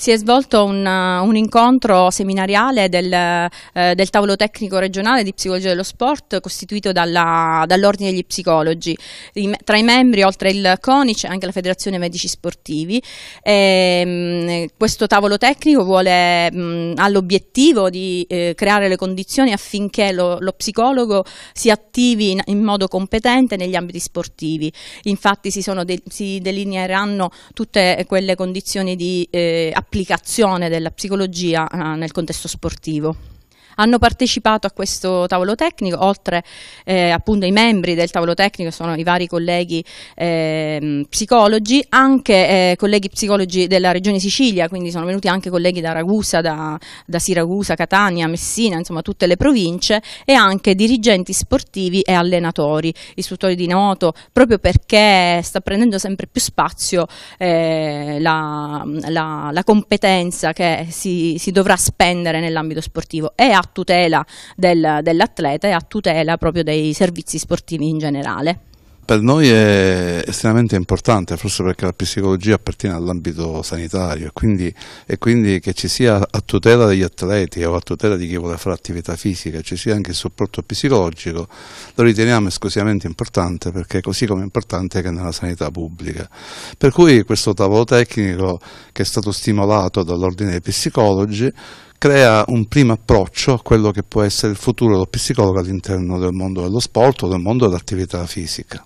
si è svolto un, uh, un incontro seminariale del, eh, del, tavolo tecnico regionale di psicologia dello sport costituito dall'ordine dall degli psicologi. I, tra i membri, oltre il c'è anche la Federazione Medici Sportivi. E, ehm, mh, questo tavolo tecnico vuole, mh, ha l'obiettivo di eh, creare le condizioni affinché lo, lo psicologo si attivi in, in, modo competente negli ambiti sportivi. Infatti si, de si delineeranno tutte quelle condizioni di eh, applicazione applicazione della psicologia eh, nel contesto sportivo. Hanno partecipato a questo tavolo tecnico, oltre eh, appunto ai membri del tavolo tecnico, sono i vari colleghi eh, psicologi, anche eh, colleghi psicologi della regione Sicilia, quindi sono venuti anche colleghi da Ragusa, da, da Siracusa, Catania, Messina, insomma tutte le province e anche dirigenti sportivi e allenatori, istruttori di nuoto, proprio perché sta prendendo sempre più spazio eh, la, la, la, competenza che si, si dovrà spendere nell'ambito sportivo e a tutela del, dell'atleta e a tutela proprio dei servizi sportivi in generale per noi è estremamente importante, forse perché la psicologia appartiene all'ambito sanitario e quindi, e quindi, che ci sia a tutela degli atleti o a tutela di chi vuole fare attività fisica, ci sia anche il supporto psicologico, lo riteniamo esclusivamente importante perché è così come importante che nella sanità pubblica. Per cui questo tavolo tecnico che è stato stimolato dall'ordine dei psicologi crea un primo approccio a quello che può essere il futuro dello psicologo all'interno del mondo dello sport o del mondo dell'attività fisica.